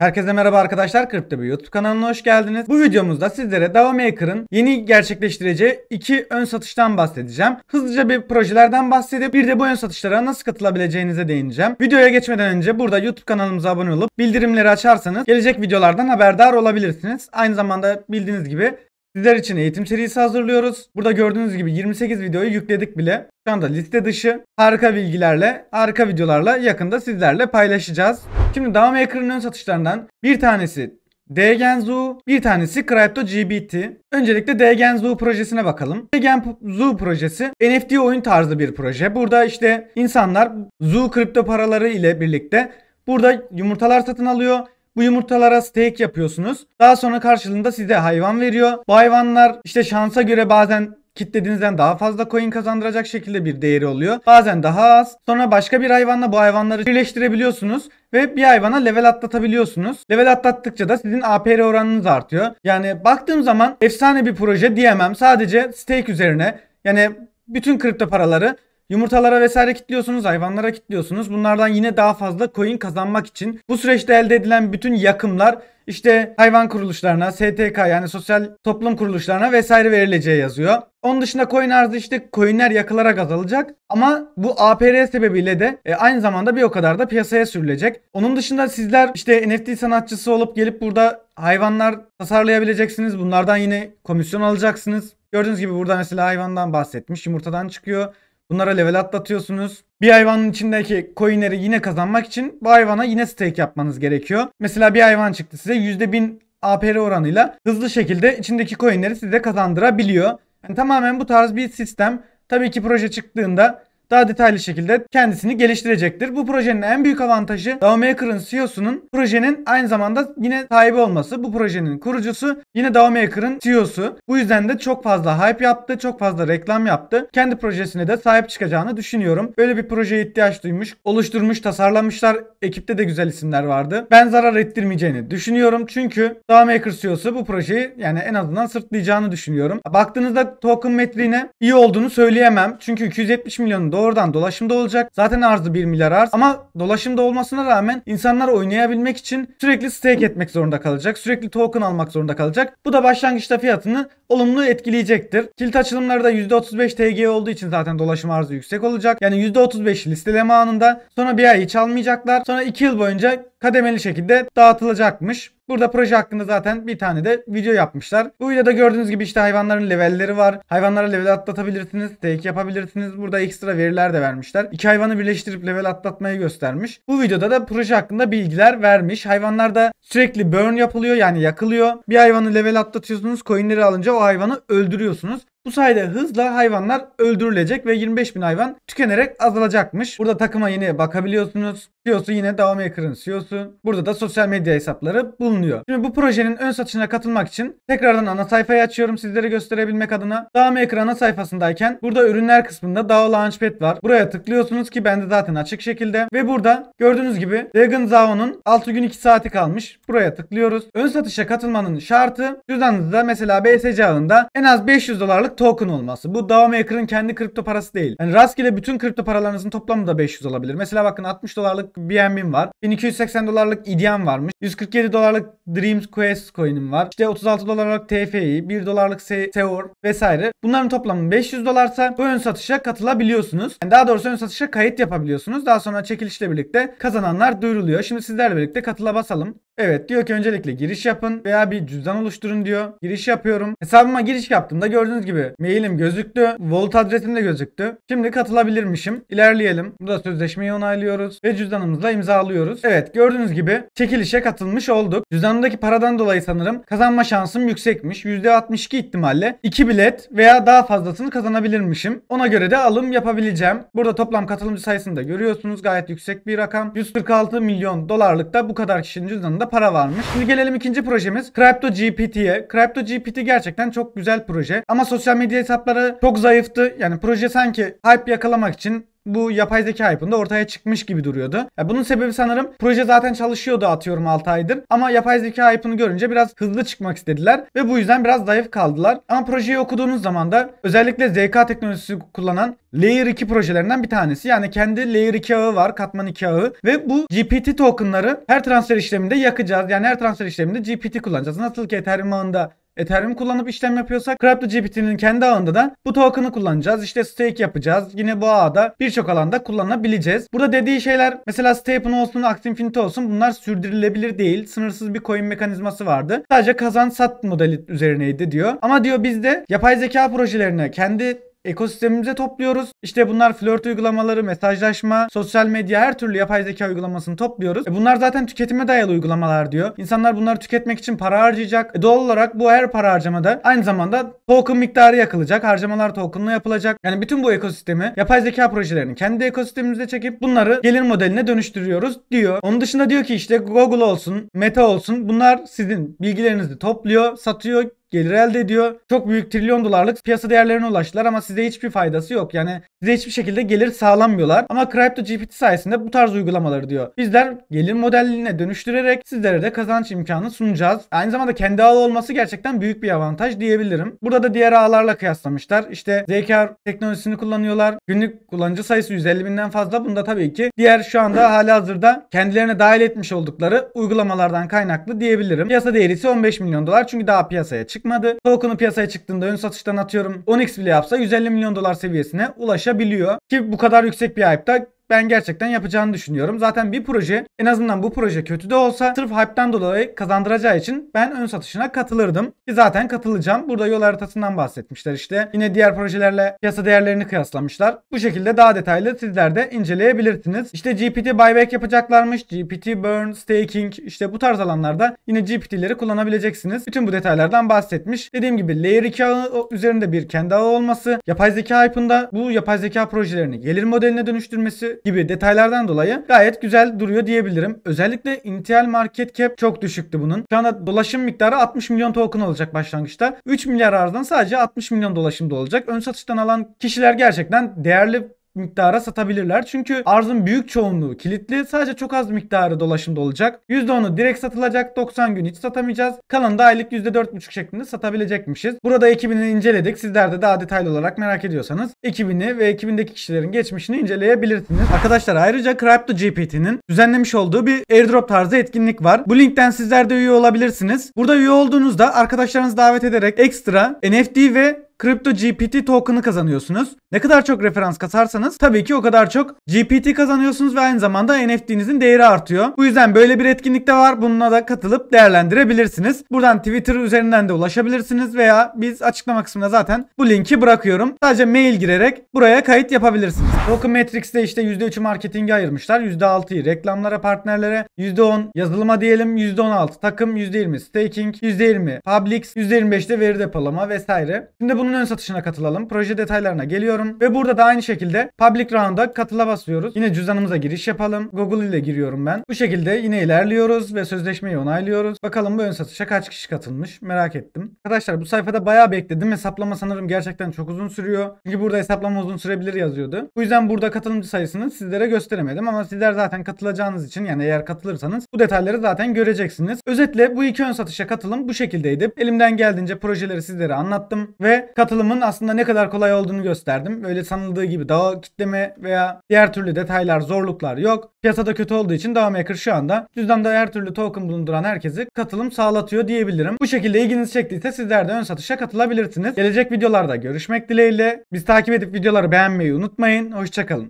Herkese merhaba arkadaşlar Kripto bir YouTube kanalına hoş geldiniz. Bu videomuzda sizlere DavaMaker'ın yeni gerçekleştireceği iki ön satıştan bahsedeceğim. Hızlıca bir projelerden bahsedip bir de bu ön satışlara nasıl katılabileceğinize değineceğim. Videoya geçmeden önce burada YouTube kanalımıza abone olup bildirimleri açarsanız gelecek videolardan haberdar olabilirsiniz. Aynı zamanda bildiğiniz gibi Sizler için eğitim serisi hazırlıyoruz. Burada gördüğünüz gibi 28 videoyu yükledik bile. Şu anda liste dışı harika bilgilerle, harika videolarla yakında sizlerle paylaşacağız. Şimdi Down Maker'ın ön satışlarından bir tanesi Degenzu, bir tanesi Crypto GBT. Öncelikle Degenzu projesine bakalım. Degenzu projesi NFT oyun tarzı bir proje. Burada işte insanlar Zoo kripto paraları ile birlikte burada yumurtalar satın alıyor bu yumurtalara steak yapıyorsunuz. Daha sonra karşılığında size hayvan veriyor. Bu hayvanlar işte şansa göre bazen kitlediğinizden daha fazla coin kazandıracak şekilde bir değeri oluyor. Bazen daha az. Sonra başka bir hayvanla bu hayvanları birleştirebiliyorsunuz ve bir hayvana level atlatabiliyorsunuz. Level atlattıkça da sizin APR oranınız artıyor. Yani baktığım zaman efsane bir proje diyemem. Sadece steak üzerine yani bütün kripto paraları Yumurtalara vesaire kilitliyorsunuz, hayvanlara kilitliyorsunuz. Bunlardan yine daha fazla coin kazanmak için bu süreçte elde edilen bütün yakımlar işte hayvan kuruluşlarına, STK yani sosyal toplum kuruluşlarına vesaire verileceği yazıyor. Onun dışında coin arzı işte coinler yakılarak azalacak ama bu APR sebebiyle de e, aynı zamanda bir o kadar da piyasaya sürülecek. Onun dışında sizler işte NFT sanatçısı olup gelip burada hayvanlar tasarlayabileceksiniz. Bunlardan yine komisyon alacaksınız. Gördüğünüz gibi burada mesela hayvandan bahsetmiş, yumurtadan çıkıyor. Bunlara level atlatıyorsunuz. Bir hayvanın içindeki coinleri yine kazanmak için bu hayvana yine stake yapmanız gerekiyor. Mesela bir hayvan çıktı size %1000 APR oranıyla hızlı şekilde içindeki coinleri size kazandırabiliyor. Yani tamamen bu tarz bir sistem. Tabii ki proje çıktığında daha detaylı şekilde kendisini geliştirecektir. Bu projenin en büyük avantajı DAOmaker'ın CEO'sunun projenin aynı zamanda yine sahibi olması. Bu projenin kurucusu yine DAOmaker'ın CEO'su. Bu yüzden de çok fazla hype yaptı, çok fazla reklam yaptı. Kendi projesine de sahip çıkacağını düşünüyorum. Böyle bir projeye ihtiyaç duymuş, oluşturmuş, tasarlamışlar. Ekipte de güzel isimler vardı. Ben zarar ettirmeyeceğini düşünüyorum. Çünkü DAOmaker CEO'su bu projeyi yani en azından sırtlayacağını düşünüyorum. Baktığınızda token metriğine iyi olduğunu söyleyemem. Çünkü 270 milyonu dolar doğrudan dolaşımda olacak. Zaten arzı 1 milyar arz ama dolaşımda olmasına rağmen insanlar oynayabilmek için sürekli stake etmek zorunda kalacak. Sürekli token almak zorunda kalacak. Bu da başlangıçta fiyatını olumlu etkileyecektir. Kilit açılımları da %35 TG olduğu için zaten dolaşım arzı yüksek olacak. Yani %35 listeleme anında sonra bir ay hiç almayacaklar. Sonra 2 yıl boyunca kademeli şekilde dağıtılacakmış. Burada proje hakkında zaten bir tane de video yapmışlar. Bu videoda gördüğünüz gibi işte hayvanların levelleri var. Hayvanlara level atlatabilirsiniz, tek yapabilirsiniz. Burada ekstra veriler de vermişler. İki hayvanı birleştirip level atlatmayı göstermiş. Bu videoda da proje hakkında bilgiler vermiş. Hayvanlarda sürekli burn yapılıyor yani yakılıyor. Bir hayvanı level atlatıyorsunuz, coinleri alınca o hayvanı öldürüyorsunuz. Bu sayede hızla hayvanlar öldürülecek ve 25 bin hayvan tükenerek azalacakmış. Burada takıma e yine bakabiliyorsunuz. CEO'su yine Dawmaker'ın CEO'su. Burada da sosyal medya hesapları bulunuyor. Şimdi bu projenin ön satışına katılmak için tekrardan ana sayfayı açıyorum sizlere gösterebilmek adına. Dawmaker ana sayfasındayken burada ürünler kısmında Daw Launchpad var. Buraya tıklıyorsunuz ki bende zaten açık şekilde. Ve burada gördüğünüz gibi Dragon Zao'nun 6 gün 2 saati kalmış. Buraya tıklıyoruz. Ön satışa katılmanın şartı cüzdanınızda mesela BSC alında en az 500 dolarlık dolarlık token olması. Bu DAO Maker'ın kendi kripto parası değil. Yani rastgele bütün kripto paralarınızın toplamı da 500 olabilir. Mesela bakın 60 dolarlık BNB'm var. 1280 dolarlık IDM varmış. 147 dolarlık Dreams Quest coin'im var. İşte 36 dolarlık TFI, 1 dolarlık Seor vesaire. Bunların toplamı 500 dolarsa bu ön satışa katılabiliyorsunuz. Yani daha doğrusu ön satışa kayıt yapabiliyorsunuz. Daha sonra çekilişle birlikte kazananlar duyuruluyor. Şimdi sizlerle birlikte katıla basalım. Evet diyor ki öncelikle giriş yapın veya bir cüzdan oluşturun diyor. Giriş yapıyorum. Hesabıma giriş yaptığımda gördüğünüz gibi mailim gözüktü. Volt adresim de gözüktü. Şimdi katılabilirmişim. İlerleyelim. Burada sözleşmeyi onaylıyoruz ve cüzdanımızla imzalıyoruz. Evet gördüğünüz gibi çekilişe katılmış olduk. Cüzdanımdaki paradan dolayı sanırım kazanma şansım yüksekmiş. %62 ihtimalle 2 bilet veya daha fazlasını kazanabilirmişim. Ona göre de alım yapabileceğim. Burada toplam katılımcı sayısını da görüyorsunuz. Gayet yüksek bir rakam. 146 milyon dolarlık da bu kadar kişinin cüzdanında para varmış. Şimdi gelelim ikinci projemiz Crypto GPT'ye. Crypto GPT gerçekten çok güzel proje ama sosyal medya hesapları çok zayıftı. Yani proje sanki hype yakalamak için bu yapay zeka hype'ında ortaya çıkmış gibi duruyordu. Ya bunun sebebi sanırım proje zaten çalışıyordu atıyorum 6 aydır ama yapay zeka hype'ını görünce biraz hızlı çıkmak istediler ve bu yüzden biraz zayıf kaldılar. Ama projeyi okuduğunuz zaman da özellikle ZK teknolojisi kullanan Layer 2 projelerinden bir tanesi. Yani kendi Layer 2 ağı var, katman 2 ağı ve bu GPT tokenları her transfer işleminde yakacağız. Yani her transfer işleminde GPT kullanacağız. Nasıl ki Ethereum ağında Ethereum kullanıp işlem yapıyorsak CryptoGPT'nin kendi ağında da bu token'ı kullanacağız. İşte stake yapacağız. Yine bu ağda birçok alanda kullanabileceğiz. Burada dediği şeyler mesela Stapon olsun, Actinfinity olsun bunlar sürdürülebilir değil. Sınırsız bir coin mekanizması vardı. Sadece kazan sat modeli üzerineydi diyor. Ama diyor bizde yapay zeka projelerine kendi ekosistemimize topluyoruz. İşte bunlar flört uygulamaları, mesajlaşma, sosyal medya her türlü yapay zeka uygulamasını topluyoruz. E bunlar zaten tüketime dayalı uygulamalar diyor. İnsanlar bunları tüketmek için para harcayacak. E doğal olarak bu her para harcamada aynı zamanda token miktarı yakılacak. Harcamalar tokenla yapılacak. Yani bütün bu ekosistemi yapay zeka projelerini kendi ekosistemimize çekip bunları gelir modeline dönüştürüyoruz diyor. Onun dışında diyor ki işte Google olsun, Meta olsun bunlar sizin bilgilerinizi topluyor, satıyor, gelir elde ediyor. Çok büyük trilyon dolarlık piyasa değerlerine ulaştılar ama size hiçbir faydası yok. Yani size hiçbir şekilde gelir sağlanmıyorlar. Ama CryptoGPT sayesinde bu tarz uygulamaları diyor. Bizler gelir modeline dönüştürerek sizlere de kazanç imkanı sunacağız. Aynı zamanda kendi ağı olması gerçekten büyük bir avantaj diyebilirim. Burada da diğer ağlarla kıyaslamışlar. İşte ZK teknolojisini kullanıyorlar. Günlük kullanıcı sayısı 150 binden fazla. Bunda tabii ki diğer şu anda hali hazırda kendilerine dahil etmiş oldukları uygulamalardan kaynaklı diyebilirim. Piyasa değeri ise 15 milyon dolar çünkü daha piyasaya çık çıkmadı. Token'ı piyasaya çıktığında ön satıştan atıyorum 10x bile yapsa 150 milyon dolar seviyesine ulaşabiliyor. Ki bu kadar yüksek bir hype'da ben gerçekten yapacağını düşünüyorum. Zaten bir proje en azından bu proje kötü de olsa sırf hype'den dolayı kazandıracağı için ben ön satışına katılırdım. Ki zaten katılacağım. Burada yol haritasından bahsetmişler işte. Yine diğer projelerle piyasa değerlerini kıyaslamışlar. Bu şekilde daha detaylı sizler de inceleyebilirsiniz. İşte GPT buyback yapacaklarmış. GPT burn, staking işte bu tarz alanlarda yine GPT'leri kullanabileceksiniz. Bütün bu detaylardan bahsetmiş. Dediğim gibi layer 2 ağı üzerinde bir kendi ağı olması, yapay zeka hype'ında bu yapay zeka projelerini gelir modeline dönüştürmesi gibi detaylardan dolayı gayet güzel duruyor diyebilirim. Özellikle Intel market cap çok düşüktü bunun. Şu anda dolaşım miktarı 60 milyon token olacak başlangıçta. 3 milyar aradan sadece 60 milyon dolaşımda olacak. Ön satıştan alan kişiler gerçekten değerli miktara satabilirler. Çünkü arzın büyük çoğunluğu kilitli. Sadece çok az miktarı dolaşımda olacak. %10'u direkt satılacak. 90 gün hiç satamayacağız. Kalanı da aylık %4,5 şeklinde satabilecekmişiz. Burada ekibini inceledik. Sizler de daha detaylı olarak merak ediyorsanız ekibini ve ekibindeki kişilerin geçmişini inceleyebilirsiniz. Arkadaşlar ayrıca CryptoGPT'nin düzenlemiş olduğu bir airdrop tarzı etkinlik var. Bu linkten sizler de üye olabilirsiniz. Burada üye olduğunuzda arkadaşlarınızı davet ederek ekstra NFT ve Kripto GPT token'ı kazanıyorsunuz. Ne kadar çok referans kasarsanız tabii ki o kadar çok GPT kazanıyorsunuz ve aynı zamanda NFT'nizin değeri artıyor. Bu yüzden böyle bir etkinlik de var. Bununla da katılıp değerlendirebilirsiniz. Buradan Twitter üzerinden de ulaşabilirsiniz veya biz açıklama kısmına zaten bu linki bırakıyorum. Sadece mail girerek buraya kayıt yapabilirsiniz. Token Matrix'te işte %3'ü marketinge ayırmışlar. %6'yı reklamlara, partnerlere, %10 yazılıma diyelim, %16 takım, %20 staking, %20 publics, %25 de veri depolama vesaire. Şimdi bunu bunun ön satışına katılalım. Proje detaylarına geliyorum. Ve burada da aynı şekilde public round'a katıla basıyoruz. Yine cüzdanımıza giriş yapalım. Google ile giriyorum ben. Bu şekilde yine ilerliyoruz ve sözleşmeyi onaylıyoruz. Bakalım bu ön satışa kaç kişi katılmış merak ettim. Arkadaşlar bu sayfada bayağı bekledim. Hesaplama sanırım gerçekten çok uzun sürüyor. Çünkü burada hesaplama uzun sürebilir yazıyordu. Bu yüzden burada katılımcı sayısını sizlere gösteremedim. Ama sizler zaten katılacağınız için yani eğer katılırsanız bu detayları zaten göreceksiniz. Özetle bu iki ön satışa katılım bu şekildeydi. Elimden geldiğince projeleri sizlere anlattım ve katılımın aslında ne kadar kolay olduğunu gösterdim. Öyle sanıldığı gibi daha kitleme veya diğer türlü detaylar, zorluklar yok. Piyasada kötü olduğu için DAOMaker şu anda cüzdanda her türlü token bulunduran herkese katılım sağlatıyor diyebilirim. Bu şekilde ilginizi çektiyse sizler de ön satışa katılabilirsiniz. Gelecek videolarda görüşmek dileğiyle. Biz takip edip videoları beğenmeyi unutmayın. Hoşçakalın.